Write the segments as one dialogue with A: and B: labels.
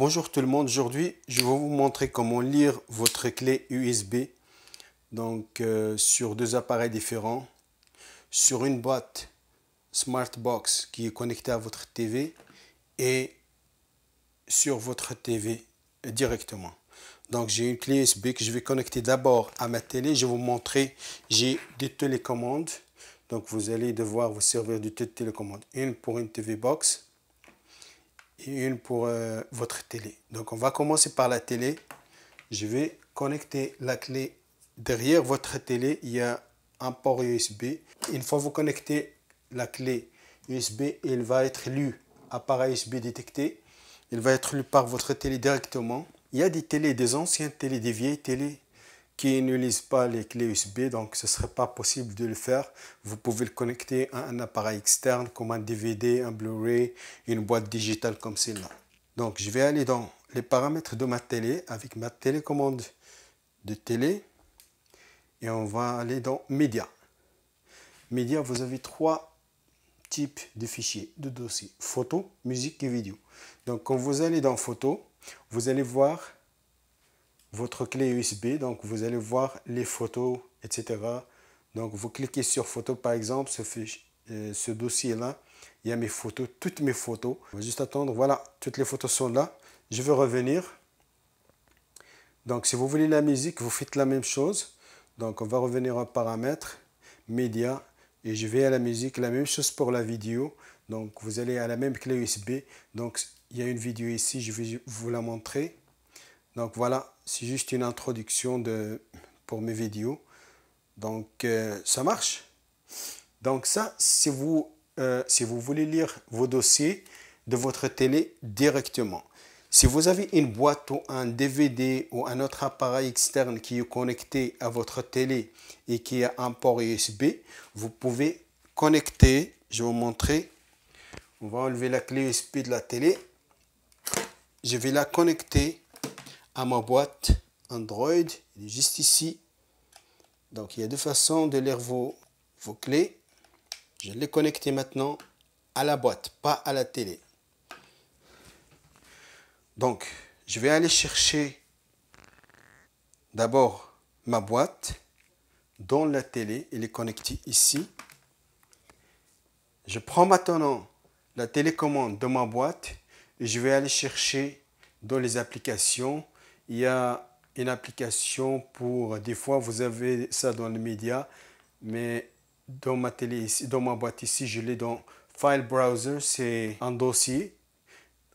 A: Bonjour tout le monde, aujourd'hui je vais vous montrer comment lire votre clé USB donc euh, sur deux appareils différents, sur une boîte Smartbox qui est connectée à votre TV et sur votre TV directement. Donc j'ai une clé USB que je vais connecter d'abord à ma télé, je vais vous montrer, j'ai des télécommandes, donc vous allez devoir vous servir de télécommande télécommandes, une pour une TV Box et une pour euh, votre télé. Donc on va commencer par la télé. Je vais connecter la clé derrière votre télé. Il y a un port USB. Une fois vous connectez la clé USB, il va être lu. Appareil USB détecté. Il va être lu par votre télé directement. Il y a des télés, des anciennes télés, des vieilles télés qui ne lisent pas les clés USB, donc ce ne serait pas possible de le faire. Vous pouvez le connecter à un appareil externe comme un DVD, un Blu-ray, une boîte digitale comme celle-là. Donc je vais aller dans les paramètres de ma télé avec ma télécommande de télé et on va aller dans Média. Média, vous avez trois types de fichiers, de dossiers, Photos, musique et vidéo. Donc quand vous allez dans photo, vous allez voir votre clé USB. Donc, vous allez voir les photos, etc. Donc, vous cliquez sur photo, par exemple, ce, euh, ce dossier-là. Il y a mes photos, toutes mes photos. On va juste attendre. Voilà, toutes les photos sont là. Je veux revenir. Donc, si vous voulez la musique, vous faites la même chose. Donc, on va revenir en paramètres, médias, et je vais à la musique. La même chose pour la vidéo. Donc, vous allez à la même clé USB. Donc, il y a une vidéo ici, je vais vous la montrer. Donc voilà, c'est juste une introduction de, pour mes vidéos. Donc euh, ça marche. Donc ça, si vous, euh, si vous voulez lire vos dossiers de votre télé directement. Si vous avez une boîte ou un DVD ou un autre appareil externe qui est connecté à votre télé et qui a un port USB, vous pouvez connecter. Je vais vous montrer. On va enlever la clé USB de la télé. Je vais la connecter à ma boîte Android. juste ici. Donc il y a deux façons de lire vos, clés. Je les connecte maintenant à la boîte, pas à la télé. Donc, je vais aller chercher d'abord ma boîte dans la télé. il est connecté ici. Je prends maintenant la télécommande de ma boîte et je vais aller chercher dans les applications il y a une application pour, des fois vous avez ça dans les médias, mais dans ma télé ici, dans ma boîte ici, je l'ai dans File Browser, c'est un dossier.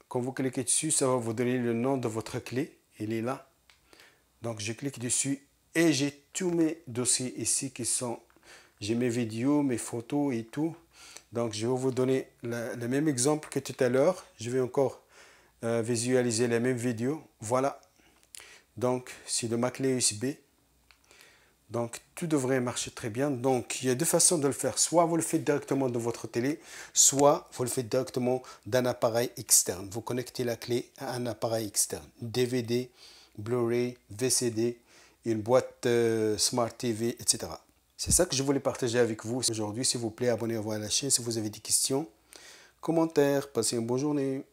A: Quand vous cliquez dessus, ça va vous donner le nom de votre clé. Il est là. Donc je clique dessus et j'ai tous mes dossiers ici qui sont, j'ai mes vidéos, mes photos et tout. Donc je vais vous donner le même exemple que tout à l'heure. Je vais encore euh, visualiser les mêmes vidéos Voilà, donc c'est de ma clé USB. Donc tout devrait marcher très bien. Donc il y a deux façons de le faire. Soit vous le faites directement de votre télé, soit vous le faites directement d'un appareil externe. Vous connectez la clé à un appareil externe. DVD, Blu-ray, VCD, une boîte euh, Smart TV, etc. C'est ça que je voulais partager avec vous aujourd'hui. S'il vous plaît, abonnez-vous à la chaîne si vous avez des questions, commentaires. Passez une bonne journée.